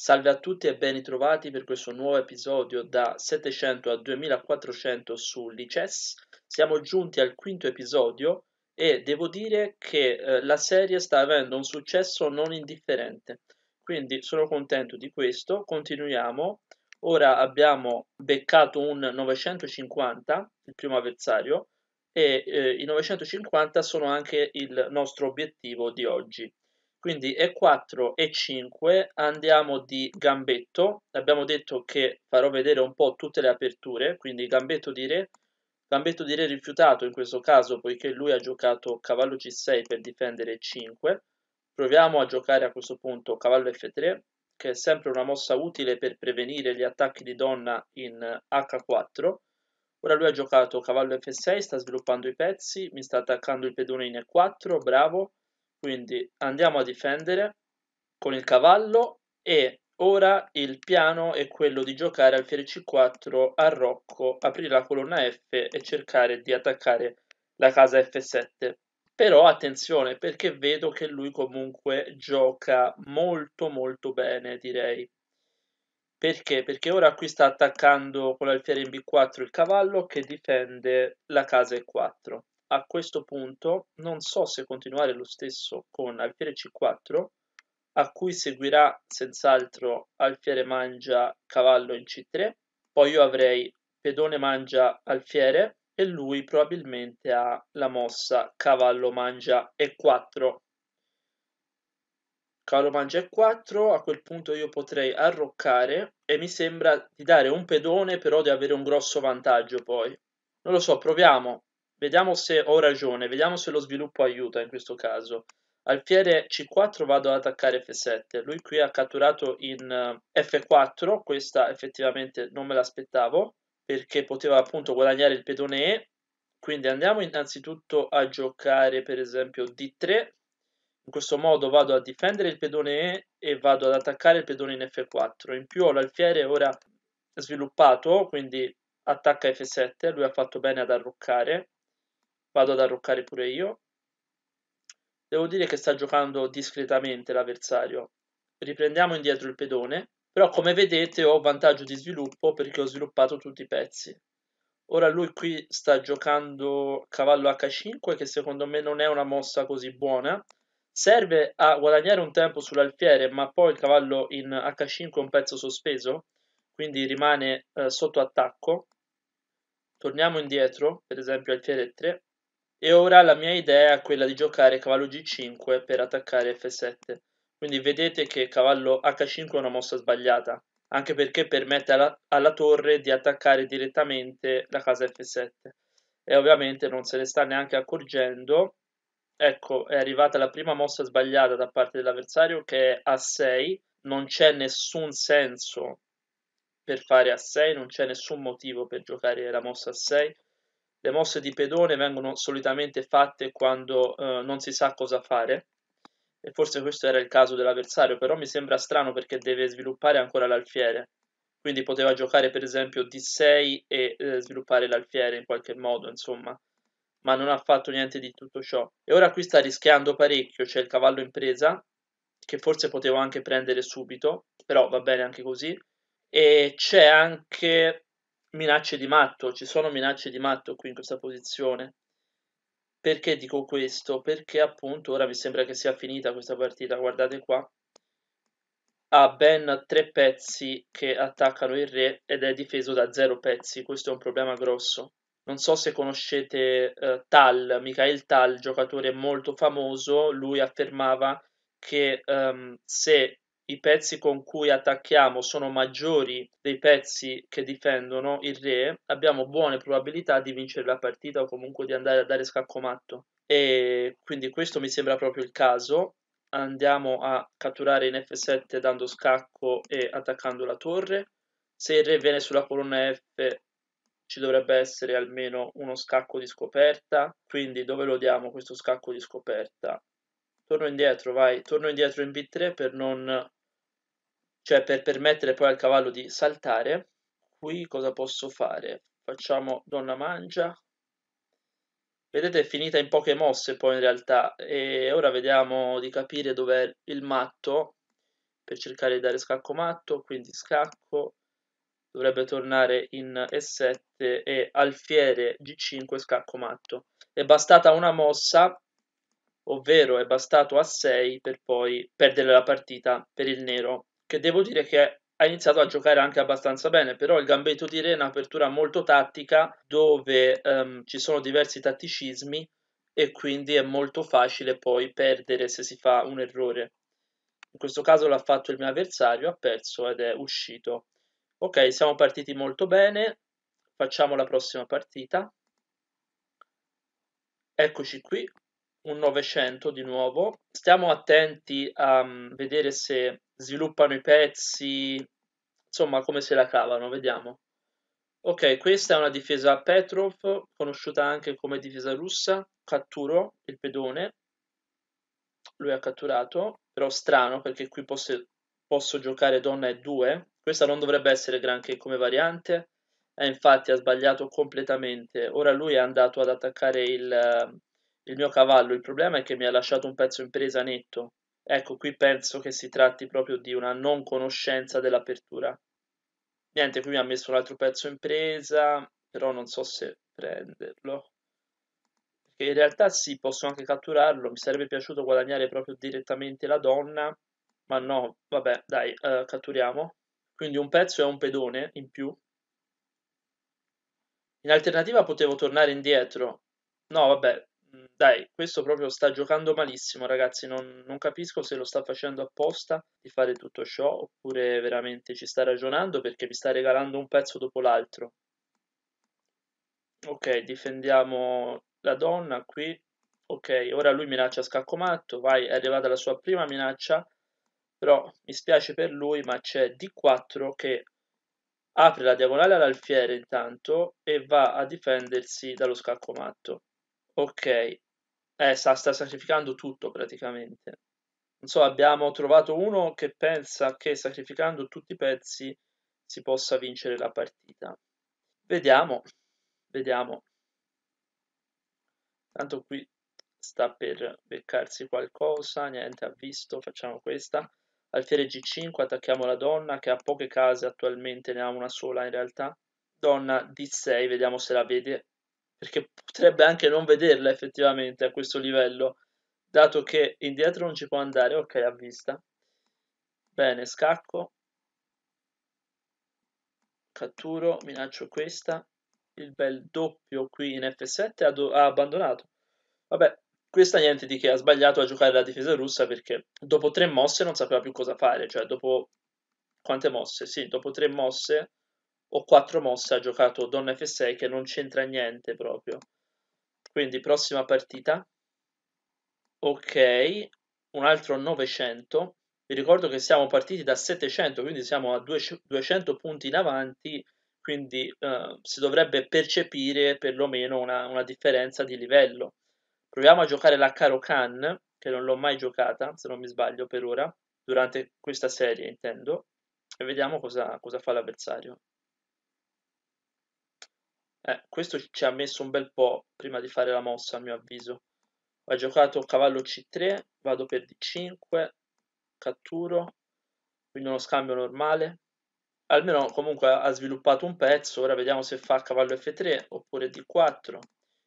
Salve a tutti e ben ritrovati per questo nuovo episodio da 700 a 2400 su Lices. Siamo giunti al quinto episodio e devo dire che eh, la serie sta avendo un successo non indifferente. Quindi sono contento di questo. Continuiamo. Ora abbiamo beccato un 950, il primo avversario, e eh, i 950 sono anche il nostro obiettivo di oggi. Quindi E4 e 5 andiamo di gambetto, abbiamo detto che farò vedere un po' tutte le aperture, quindi gambetto di Re, gambetto di Re rifiutato in questo caso poiché lui ha giocato cavallo c 6 per difendere E5, proviamo a giocare a questo punto cavallo F3, che è sempre una mossa utile per prevenire gli attacchi di donna in H4, Ora lui ha giocato cavallo f6, sta sviluppando i pezzi, mi sta attaccando il pedone in e4, bravo, quindi andiamo a difendere con il cavallo e ora il piano è quello di giocare alfiere c4 a Rocco, aprire la colonna F e cercare di attaccare la casa F7. Però attenzione perché vedo che lui comunque gioca molto molto bene direi. Perché? Perché ora qui sta attaccando con l'alfiere in B4 il cavallo che difende la casa E4 a questo punto non so se continuare lo stesso con alfiere c4 a cui seguirà senz'altro alfiere mangia cavallo in c3 poi io avrei pedone mangia alfiere e lui probabilmente ha la mossa cavallo mangia e4 cavallo mangia e4 a quel punto io potrei arroccare e mi sembra di dare un pedone però di avere un grosso vantaggio poi non lo so proviamo Vediamo se ho ragione, vediamo se lo sviluppo aiuta in questo caso. Alfiere C4 vado ad attaccare F7, lui qui ha catturato in eh, F4, questa effettivamente non me l'aspettavo, perché poteva appunto guadagnare il pedone E, quindi andiamo innanzitutto a giocare per esempio D3, in questo modo vado a difendere il pedone E e vado ad attaccare il pedone in F4. In più ho l'alfiere ora sviluppato, quindi attacca F7, lui ha fatto bene ad arroccare vado ad arroccare pure io. Devo dire che sta giocando discretamente l'avversario. Riprendiamo indietro il pedone, però come vedete ho vantaggio di sviluppo perché ho sviluppato tutti i pezzi. Ora lui qui sta giocando cavallo h5 che secondo me non è una mossa così buona. Serve a guadagnare un tempo sull'alfiere ma poi il cavallo in h5 è un pezzo sospeso, quindi rimane eh, sotto attacco. Torniamo indietro, per esempio alfiere 3. E ora la mia idea è quella di giocare cavallo g5 per attaccare f7. Quindi vedete che cavallo h5 è una mossa sbagliata, anche perché permette alla, alla torre di attaccare direttamente la casa f7. E ovviamente non se ne sta neanche accorgendo. Ecco, è arrivata la prima mossa sbagliata da parte dell'avversario che è a6. Non c'è nessun senso per fare a6, non c'è nessun motivo per giocare la mossa a6 le mosse di pedone vengono solitamente fatte quando eh, non si sa cosa fare, e forse questo era il caso dell'avversario, però mi sembra strano perché deve sviluppare ancora l'alfiere. Quindi poteva giocare per esempio D6 e eh, sviluppare l'alfiere in qualche modo, insomma. Ma non ha fatto niente di tutto ciò. E ora qui sta rischiando parecchio, c'è il cavallo in presa, che forse potevo anche prendere subito, però va bene anche così. E c'è anche minacce di matto, ci sono minacce di matto qui in questa posizione. Perché dico questo? Perché appunto ora mi sembra che sia finita questa partita, guardate qua. Ha ben tre pezzi che attaccano il re ed è difeso da zero pezzi, questo è un problema grosso. Non so se conoscete eh, Tal, Mikhail Tal, giocatore molto famoso, lui affermava che um, se i pezzi con cui attacchiamo sono maggiori dei pezzi che difendono il re, abbiamo buone probabilità di vincere la partita o comunque di andare a dare scacco matto. E quindi questo mi sembra proprio il caso. Andiamo a catturare in F7 dando scacco e attaccando la torre. Se il re viene sulla colonna F ci dovrebbe essere almeno uno scacco di scoperta, quindi dove lo diamo questo scacco di scoperta? Torno indietro, vai, torno indietro in B3 per non cioè per permettere poi al cavallo di saltare, qui cosa posso fare? Facciamo donna mangia, vedete è finita in poche mosse poi in realtà, e ora vediamo di capire dov'è il matto, per cercare di dare scacco matto, quindi scacco, dovrebbe tornare in E7 e alfiere G5 scacco matto. È bastata una mossa, ovvero è bastato a 6 per poi perdere la partita per il nero che devo dire che ha iniziato a giocare anche abbastanza bene, però il Gambetto di Re è un'apertura molto tattica dove um, ci sono diversi tatticismi e quindi è molto facile poi perdere se si fa un errore. In questo caso l'ha fatto il mio avversario, ha perso ed è uscito. Ok, siamo partiti molto bene, facciamo la prossima partita. Eccoci qui, un Novecento di nuovo. Stiamo attenti a mm, vedere se sviluppano i pezzi, insomma come se la cavano, vediamo. Ok, questa è una difesa Petrov, conosciuta anche come difesa russa. Catturo il pedone, lui ha catturato, però strano perché qui posso, posso giocare donna e 2. Questa non dovrebbe essere granché come variante, e eh, infatti ha sbagliato completamente. Ora lui è andato ad attaccare il il mio cavallo, il problema è che mi ha lasciato un pezzo in presa netto. Ecco, qui penso che si tratti proprio di una non conoscenza dell'apertura. Niente, qui mi ha messo un altro pezzo in presa, però non so se prenderlo. Perché in realtà sì, posso anche catturarlo, mi sarebbe piaciuto guadagnare proprio direttamente la donna, ma no, vabbè, dai, uh, catturiamo. Quindi un pezzo è un pedone in più. In alternativa potevo tornare indietro. No, vabbè, Mm, dai, questo proprio sta giocando malissimo, ragazzi. Non, non, capisco se lo sta facendo apposta di fare tutto ciò oppure veramente ci sta ragionando perché mi sta regalando un pezzo dopo l'altro. Ok, difendiamo la donna qui. Ok, ora lui minaccia scacco matto. Vai, è arrivata la sua prima minaccia. Però mi spiace per lui, ma c'è D4 che apre la diagonale all'alfiere intanto e va a difendersi dallo scacco matto. Ok, eh, sta, sta sacrificando tutto praticamente. Non so, abbiamo trovato uno che pensa che sacrificando tutti i pezzi si possa vincere la partita. Vediamo, vediamo. Tanto qui sta per beccarsi qualcosa, niente, ha visto, facciamo questa. Alfiere G5, attacchiamo la donna che ha poche case attualmente, ne ha una sola in realtà. Donna D6, vediamo se la vede perché potrebbe anche non vederla effettivamente a questo livello, dato che indietro non ci può andare, ok, a vista. Bene, scacco, catturo, minaccio questa, il bel doppio qui in F7 ha, ha abbandonato. Vabbè, questa niente di che, ha sbagliato a giocare la difesa russa perché dopo tre mosse non sapeva più cosa fare, cioè dopo quante mosse? Sì, dopo tre mosse o quattro mosse ha giocato Donna F6 che non c'entra niente proprio. Quindi prossima partita. Ok, un altro 900. Vi ricordo che siamo partiti da 700, quindi siamo a 200 punti in avanti, quindi eh, si dovrebbe percepire perlomeno una, una, differenza di livello. Proviamo a giocare la Caro Khan, che non l'ho mai giocata, se non mi sbaglio per ora, durante questa serie intendo, e vediamo cosa, cosa fa l'avversario. Eh, questo ci ha messo un bel po' prima di fare la mossa, a mio avviso. Ha giocato cavallo c3, vado per d5, catturo, quindi uno scambio normale. Almeno comunque ha sviluppato un pezzo, ora vediamo se fa cavallo f3 oppure d4.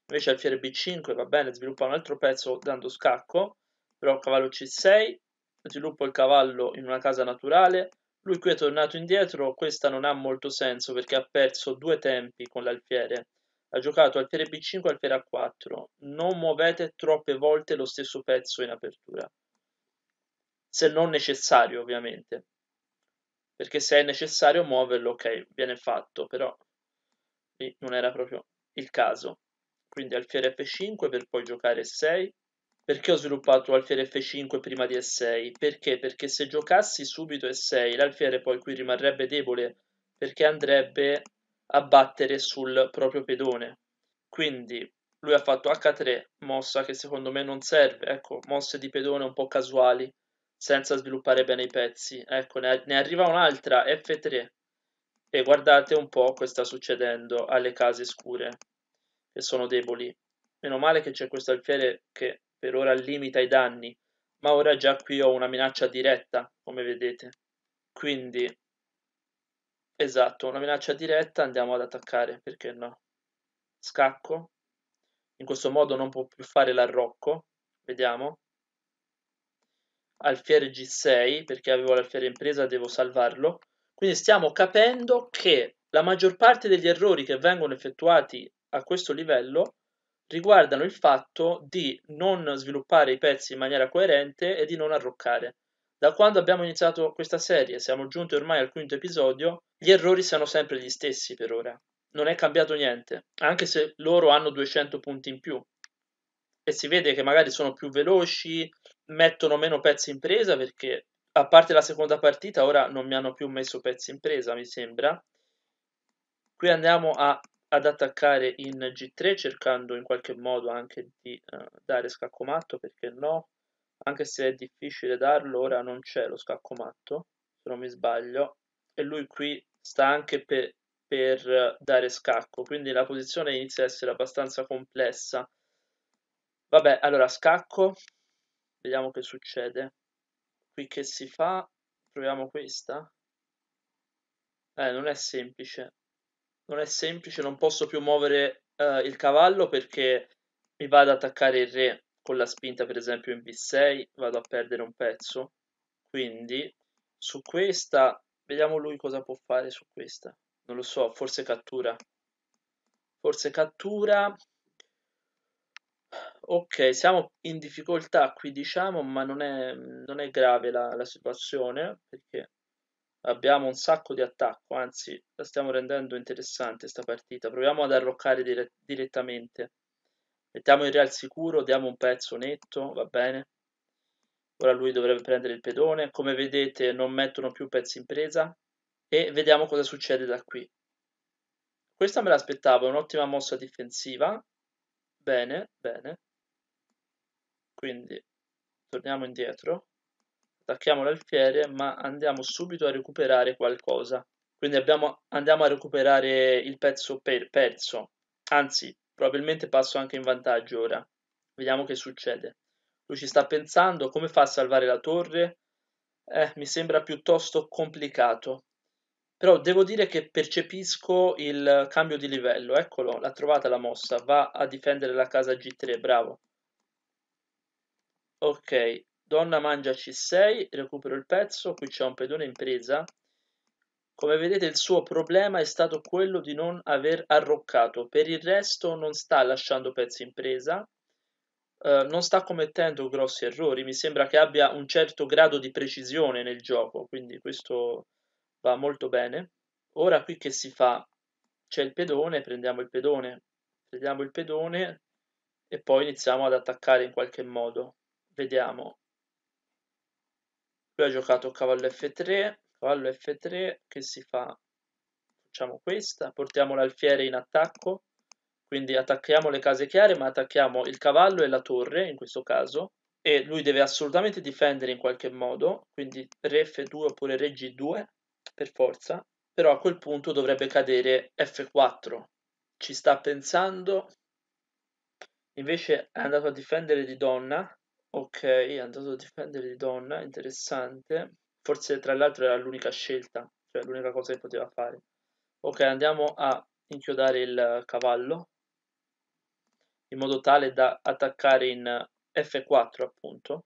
Invece alfiere b5 va bene, sviluppa un altro pezzo dando scacco, però cavallo c6, sviluppo il cavallo in una casa naturale, lui qui è tornato indietro, questa non ha molto senso perché ha perso due tempi con l'alfiere. Ha giocato alfiere B5 e alfiere A4. Non muovete troppe volte lo stesso pezzo in apertura. Se non necessario, ovviamente. Perché se è necessario muoverlo, ok, viene fatto, però non era proprio il caso. Quindi alfiere F5 per poi giocare 6 perché ho sviluppato alfiere F5 prima di E6? Perché? Perché se giocassi subito E6 l'alfiere poi qui rimarrebbe debole perché andrebbe a battere sul proprio pedone. Quindi lui ha fatto H3, mossa che secondo me non serve, ecco, mosse di pedone un po' casuali, senza sviluppare bene i pezzi. Ecco, ne, ne arriva un'altra, F3, e guardate un po' cosa sta succedendo alle case scure, che sono deboli. Meno male che c'è questo alfiere che per ora limita i danni, ma ora già qui ho una minaccia diretta, come vedete. Quindi, esatto, una minaccia diretta andiamo ad attaccare, perché no? Scacco, in questo modo non può più fare l'arrocco, vediamo. Alfiere G6, perché avevo l'alfiere impresa, devo salvarlo. Quindi stiamo capendo che la maggior parte degli errori che vengono effettuati a questo livello riguardano il fatto di non sviluppare i pezzi in maniera coerente e di non arroccare. Da quando abbiamo iniziato questa serie, siamo giunti ormai al quinto episodio, gli errori siano sempre gli stessi per ora. Non è cambiato niente, anche se loro hanno 200 punti in più. E si vede che magari sono più veloci, mettono meno pezzi in presa perché, a parte la seconda partita, ora non mi hanno più messo pezzi in presa, mi sembra. Qui andiamo a ad attaccare in g3 cercando in qualche modo anche di uh, dare scacco matto perché no anche se è difficile darlo ora non c'è lo scacco matto se non mi sbaglio e lui qui sta anche per, per dare scacco quindi la posizione inizia ad essere abbastanza complessa vabbè allora scacco vediamo che succede qui che si fa proviamo questa eh non è semplice non è semplice, non posso più muovere eh, il cavallo perché mi va ad attaccare il re con la spinta per esempio in b6, vado a perdere un pezzo, quindi su questa, vediamo lui cosa può fare su questa, non lo so, forse cattura, forse cattura, ok, siamo in difficoltà qui diciamo, ma non è, non è grave la, la situazione, perché abbiamo un sacco di attacco, anzi la stiamo rendendo interessante questa partita. Proviamo ad arroccare dire direttamente. Mettiamo il real al sicuro, diamo un pezzo netto, va bene. Ora lui dovrebbe prendere il pedone. Come vedete non mettono più pezzi in presa e vediamo cosa succede da qui. Questa me l'aspettavo, è un'ottima mossa difensiva. Bene, bene. Quindi torniamo indietro attacchiamo l'alfiere ma andiamo subito a recuperare qualcosa quindi abbiamo, andiamo a recuperare il pezzo per perso anzi probabilmente passo anche in vantaggio ora vediamo che succede lui ci sta pensando come fa a salvare la torre eh, mi sembra piuttosto complicato però devo dire che percepisco il cambio di livello eccolo l'ha trovata la mossa va a difendere la casa G3 bravo ok donna mangia c6 recupero il pezzo qui c'è un pedone in presa come vedete il suo problema è stato quello di non aver arroccato per il resto non sta lasciando pezzi in presa Uh, eh, non sta commettendo grossi errori, mi sembra che abbia un certo grado di precisione nel gioco, quindi questo va molto bene. Ora qui che si fa? C'è il pedone, prendiamo il pedone, prendiamo il pedone e poi iniziamo ad attaccare in qualche modo. Vediamo, lui ha giocato cavallo F3, cavallo F3 che si fa, facciamo questa, portiamo l'alfiere in attacco, quindi attacchiamo le case chiare ma attacchiamo il cavallo e la torre in questo caso e lui deve assolutamente difendere in qualche modo, quindi re F2 oppure re G2 per forza, però a quel punto dovrebbe cadere F4. Ci sta pensando, invece è andato a difendere di donna, Ok, è andato a difendere di donna, interessante. Forse tra l'altro era l'unica scelta, cioè l'unica cosa che poteva fare. Ok, andiamo a inchiodare il cavallo in modo tale da attaccare in F4 appunto,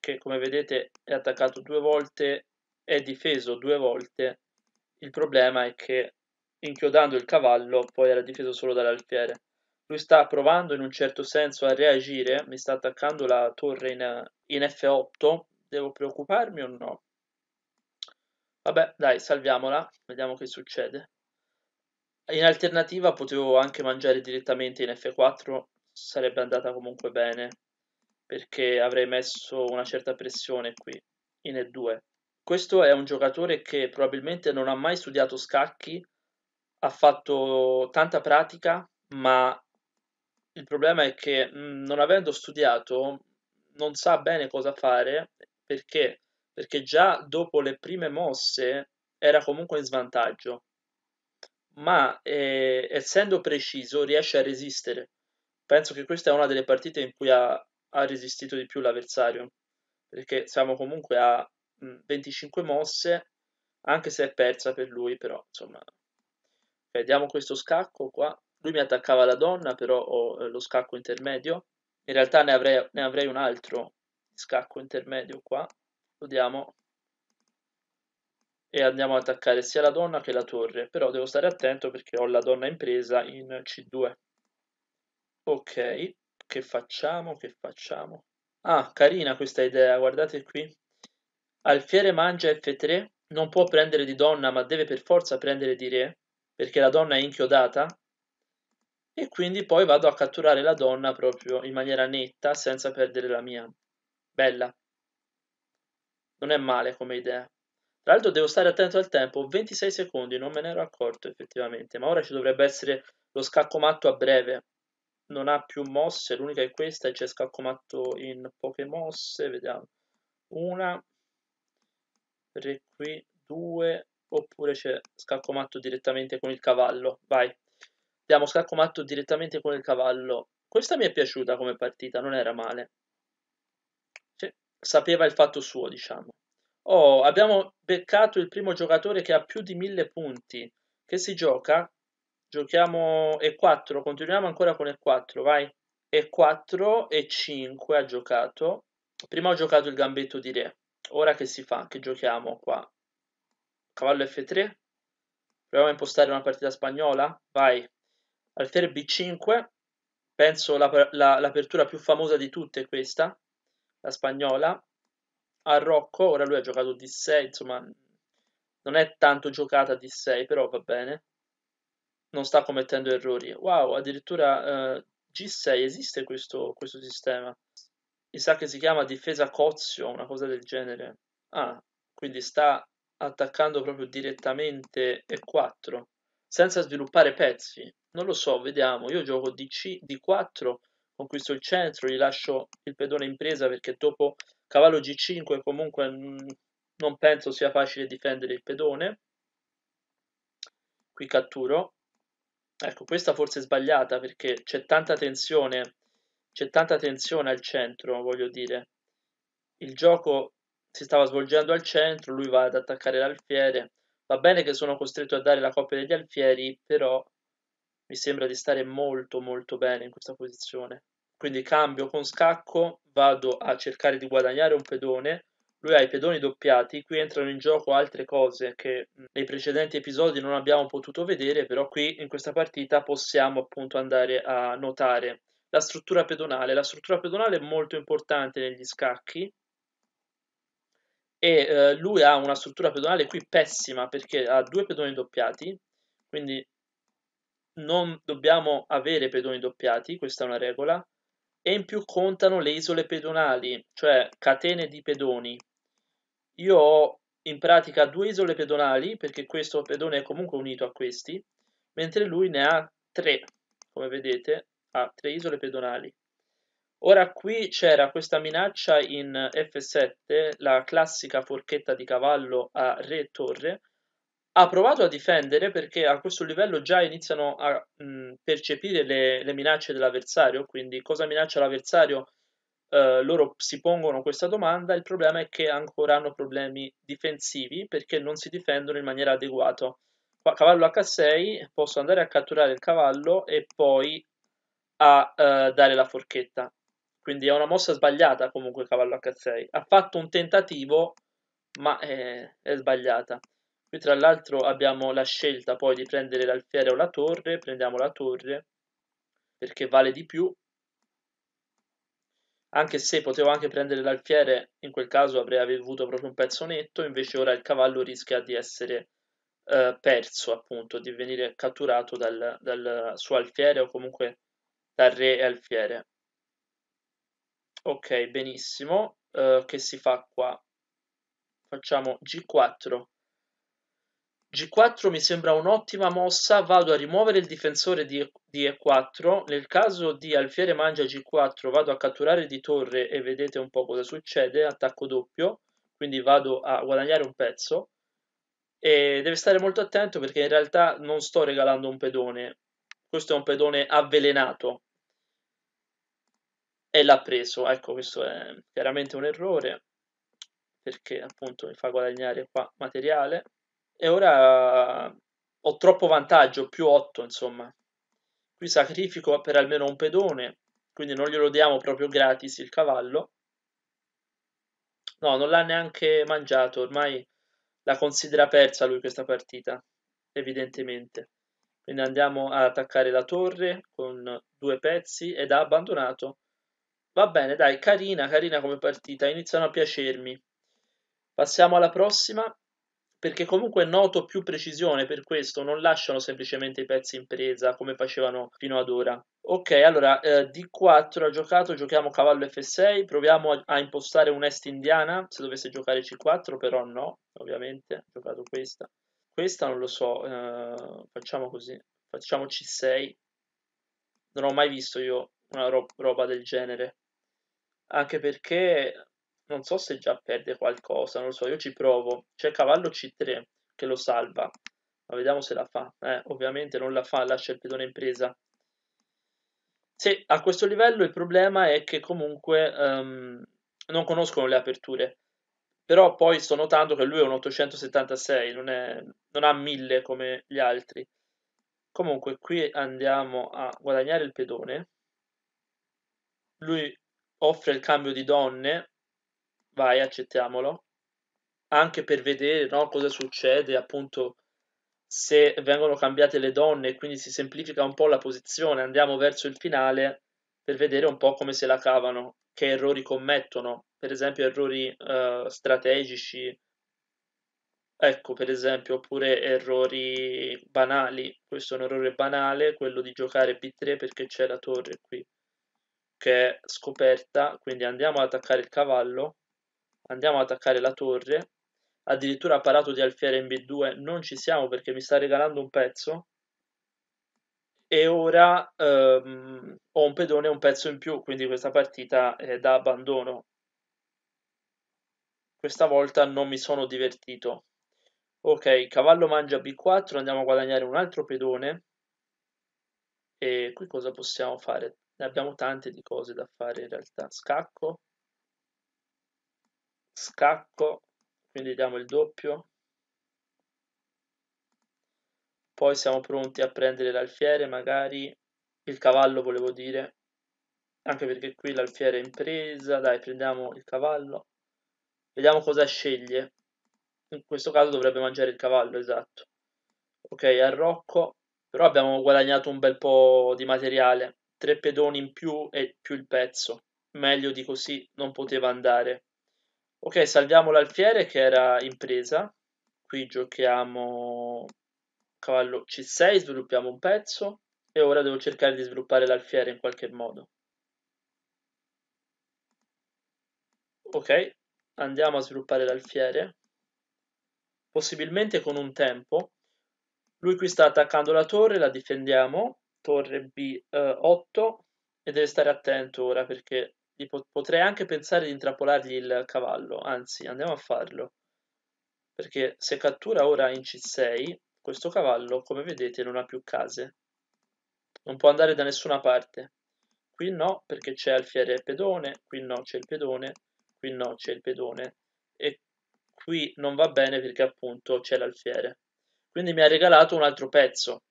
che come vedete è attaccato due volte, è difeso due volte. Il problema è che inchiodando il cavallo poi era difeso solo dall'alfiere lui sta provando in un certo senso a reagire, mi sta attaccando la torre in, in F8, devo preoccuparmi o no? Vabbè, dai, salviamola, vediamo che succede. In alternativa potevo anche mangiare direttamente in F4, sarebbe andata comunque bene, perché avrei messo una certa pressione qui, in E2. Questo è un giocatore che probabilmente non ha mai studiato scacchi, ha fatto tanta pratica, ma il problema è che, mhmm, non avendo studiato, non sa bene cosa fare, perché? Perché già dopo le prime mosse era comunque in svantaggio, ma, ehm, essendo preciso riesce a resistere. Penso che questa è una delle partite in cui ha ha resistito di più l'avversario, perché siamo comunque a, mhmm, 25 mosse, anche se è persa per lui, però insomma. Vediamo questo scacco qua lui mi attaccava la donna, però ho eh, lo scacco intermedio. In realtà ne avrei, ne avrei un altro scacco intermedio qua. Vediamo. e andiamo ad attaccare sia la donna che la torre. Però devo stare attento perché ho la donna impresa in C2. Ok, che facciamo? Che facciamo? Ah, carina questa idea, guardate qui. Alfiere mangia F3, non può prendere di donna ma deve per forza prendere di re perché la donna è inchiodata e quindi poi vado a catturare la donna proprio in maniera netta senza perdere la mia. Bella. Non è male come idea. Tra l'altro devo stare attento al tempo, 26 secondi, non me ne ero accorto effettivamente, ma ora ci dovrebbe essere lo scacco matto a breve. Non ha più mosse, l'unica è questa, c'è scacco matto in poche mosse, vediamo. Una, tre qui, due, oppure c'è scacco matto direttamente con il cavallo, vai. Andiamo scacco matto direttamente con il cavallo. Questa mi è piaciuta come partita, non era male. Cioè, sapeva il fatto suo, diciamo. Oh, abbiamo beccato il primo giocatore che ha più di mille punti. Che si gioca? Giochiamo E4, continuiamo ancora con E4, vai. E4 e 5 ha giocato. Prima ho giocato il gambetto di re. Ora che si fa? Che giochiamo qua? Cavallo F3. Proviamo a impostare una partita spagnola. Vai. Alfiere B5, penso la, la, l'apertura più famosa di tutte è questa, la spagnola. A Rocco, ora lui ha giocato D6, insomma non è tanto giocata D6, però va bene. Non sta commettendo errori. Wow, addirittura eh, G6 esiste questo, questo sistema. Mi sa che si chiama difesa cozio, una cosa del genere. Ah, quindi sta attaccando proprio direttamente E4, senza sviluppare pezzi. Non lo so, vediamo. Io gioco di D4, conquisto il centro, gli lascio il pedone in presa perché dopo cavallo G5 comunque mm, non penso sia facile difendere il pedone. Qui catturo. Ecco, questa forse è sbagliata perché c'è tanta tensione, c'è tanta tensione al centro, voglio dire. Il gioco si stava svolgendo al centro, lui va ad attaccare l'alfiere. Va bene che sono costretto a dare la coppia degli alfieri, però mi sembra di stare molto molto bene in questa posizione. Quindi cambio con scacco, vado a cercare di guadagnare un pedone, lui ha i pedoni doppiati, qui entrano in gioco altre cose che nei precedenti episodi non abbiamo potuto vedere, però qui in questa partita possiamo appunto andare a notare la struttura pedonale. La struttura pedonale è molto importante negli scacchi e eh, lui ha una struttura pedonale qui pessima perché ha due pedoni doppiati, quindi non dobbiamo avere pedoni doppiati, questa è una regola, e in più contano le isole pedonali, cioè catene di pedoni. Io ho in pratica due isole pedonali, perché questo pedone è comunque unito a questi, mentre lui ne ha tre, come vedete, ha tre isole pedonali. Ora qui c'era questa minaccia in F7, la classica forchetta di cavallo a re e torre, ha provato a difendere perché a questo livello già iniziano a mh, percepire le, le, minacce dell'avversario, quindi cosa minaccia l'avversario? Eh, loro si pongono questa domanda, il problema è che ancora hanno problemi difensivi perché non si difendono in maniera adeguata. Cavallo H6, posso andare a catturare il cavallo e poi a eh, dare la forchetta. Quindi è una mossa sbagliata comunque cavallo H6. Ha fatto un tentativo, ma è, è sbagliata. Qui tra l'altro abbiamo la scelta poi di prendere l'alfiere o la torre, prendiamo la torre perché vale di più. Anche se potevo anche prendere l'alfiere, in quel caso avrei avuto proprio un pezzo netto, invece ora il cavallo rischia di essere eh, perso, appunto, di venire catturato dal, dal suo alfiere o comunque dal re e alfiere. Ok, benissimo. Uh, che si fa qua? Facciamo G4 G4 mi sembra un'ottima mossa, vado a rimuovere il difensore di, di E4, nel caso di alfiere mangia G4 vado a catturare di torre e vedete un po' cosa succede, attacco doppio, quindi vado a guadagnare un pezzo e deve stare molto attento perché in realtà non sto regalando un pedone, questo è un pedone avvelenato e l'ha preso, ecco questo è chiaramente un errore perché appunto mi fa guadagnare qua materiale e ora ho troppo vantaggio, più 8 insomma. Qui sacrifico per almeno un pedone, quindi non glielo diamo proprio gratis il cavallo. No, non l'ha neanche mangiato, ormai la considera persa lui questa partita, evidentemente. Quindi andiamo ad attaccare la torre con due pezzi ed ha abbandonato. Va bene, dai, carina, carina come partita, iniziano a piacermi. Passiamo alla prossima perché comunque noto più precisione per questo, non lasciano semplicemente i pezzi in presa come facevano fino ad ora. Ok, allora eh, D4 ha giocato, giochiamo cavallo F6, proviamo a, a, impostare un'est indiana, se dovesse giocare C4 però no, ovviamente, ha giocato questa. Questa non lo so, eh, facciamo così, facciamo C6, non ho mai visto io una ro- roba del genere, anche perché non so se già perde qualcosa, non lo so, io ci provo. C'è cavallo C3 che lo salva, ma vediamo se la fa. Eh, ovviamente non la fa, lascia il pedone in presa. Se a questo livello il problema è che comunque um, non conoscono le aperture, però poi sto notando che lui è un 876, non, è, non ha 1000 come gli altri. Comunque qui andiamo a guadagnare il pedone, lui offre il cambio di donne, vai, accettiamolo, anche per vedere no, cosa succede appunto se vengono cambiate le donne e quindi si semplifica un po' la posizione, andiamo verso il finale per vedere un po' come se la cavano, che errori commettono, per esempio errori eh, strategici, ecco per esempio, oppure errori banali, questo è un errore banale, quello di giocare B3 perché c'è la torre qui che è scoperta, quindi andiamo ad attaccare il cavallo, andiamo ad attaccare la torre addirittura ha parato di alfiere in B2 non ci siamo perché mi sta regalando un pezzo e ora ehm, ho un pedone e un pezzo in più quindi questa partita è da abbandono questa volta non mi sono divertito ok cavallo mangia B4 andiamo a guadagnare un altro pedone e qui cosa possiamo fare? Ne abbiamo tante di cose da fare in realtà scacco scacco, quindi diamo il doppio. Poi siamo pronti a prendere l'alfiere, magari il cavallo volevo dire, anche perché qui l'alfiere è impresa. dai prendiamo il cavallo, vediamo cosa sceglie, in questo caso dovrebbe mangiare il cavallo, esatto. Ok, arrocco, però abbiamo guadagnato un bel po' di materiale, tre pedoni in più e più il pezzo, meglio di così non poteva andare. Ok, salviamo l'alfiere che era in presa. Qui giochiamo cavallo C6, sviluppiamo un pezzo e ora devo cercare di sviluppare l'alfiere in qualche modo. Ok, andiamo a sviluppare l'alfiere. Possibilmente con un tempo. Lui qui sta attaccando la torre, la difendiamo. Torre B8 eh, e deve stare attento ora perché potrei anche pensare di intrappolargli il cavallo, anzi, andiamo a farlo. Perché se cattura ora in C6, questo cavallo, come vedete, non ha più case. Non può andare da nessuna parte. Qui no, perché c'è alfiere e pedone, qui no c'è il pedone, qui no c'è il pedone. E qui non va bene perché appunto c'è l'alfiere. Quindi mi ha regalato un altro pezzo.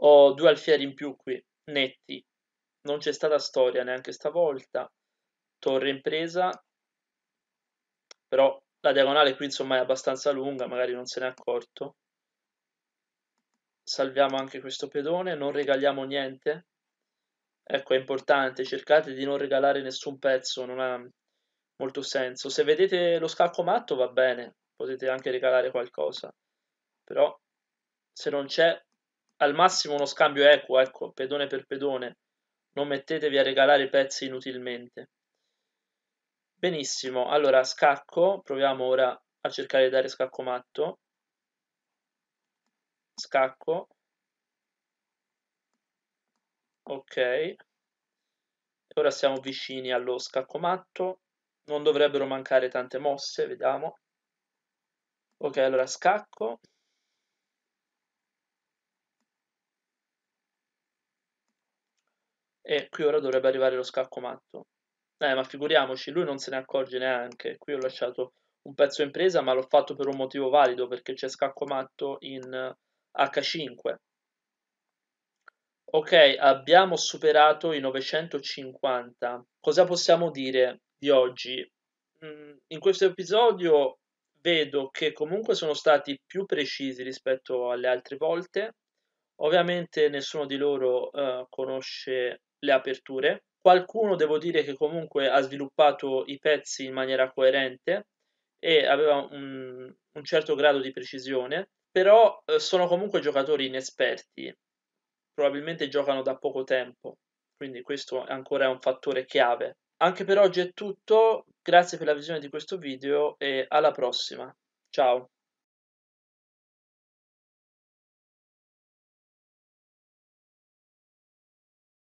Ho due alfieri in più qui, netti. Non c'è stata storia neanche stavolta torre impresa, però la diagonale qui insomma è abbastanza lunga, magari non se ne è accorto. Salviamo anche questo pedone, non regaliamo niente. Ecco, è importante, cercate di non regalare nessun pezzo, non ha molto senso. Se vedete lo scacco matto va bene, potete anche regalare qualcosa, però se non c'è al massimo uno scambio equo, ecco, pedone per pedone, non mettetevi a regalare pezzi inutilmente. Benissimo, allora scacco, proviamo ora a cercare di dare scacco matto. Scacco. Ok. Ora siamo vicini allo scacco matto. Non dovrebbero mancare tante mosse, vediamo. Ok, allora scacco. E qui ora dovrebbe arrivare lo scacco matto. Eh, ma figuriamoci, lui non se ne accorge neanche. Qui ho lasciato un pezzo in presa, ma l'ho fatto per un motivo valido, perché c'è scacco matto in H5. Eh, ok, abbiamo superato i 950. Cosa possiamo dire di oggi? Mm, in questo episodio vedo che comunque sono stati più precisi rispetto alle altre volte. Ovviamente nessuno di loro eh, conosce le aperture, Qualcuno devo dire che comunque ha sviluppato i pezzi in maniera coerente e aveva un, un certo grado di precisione, però eh, sono comunque giocatori inesperti, probabilmente giocano da poco tempo, quindi questo è ancora un fattore chiave. Anche per oggi è tutto, grazie per la visione di questo video e alla prossima. Ciao!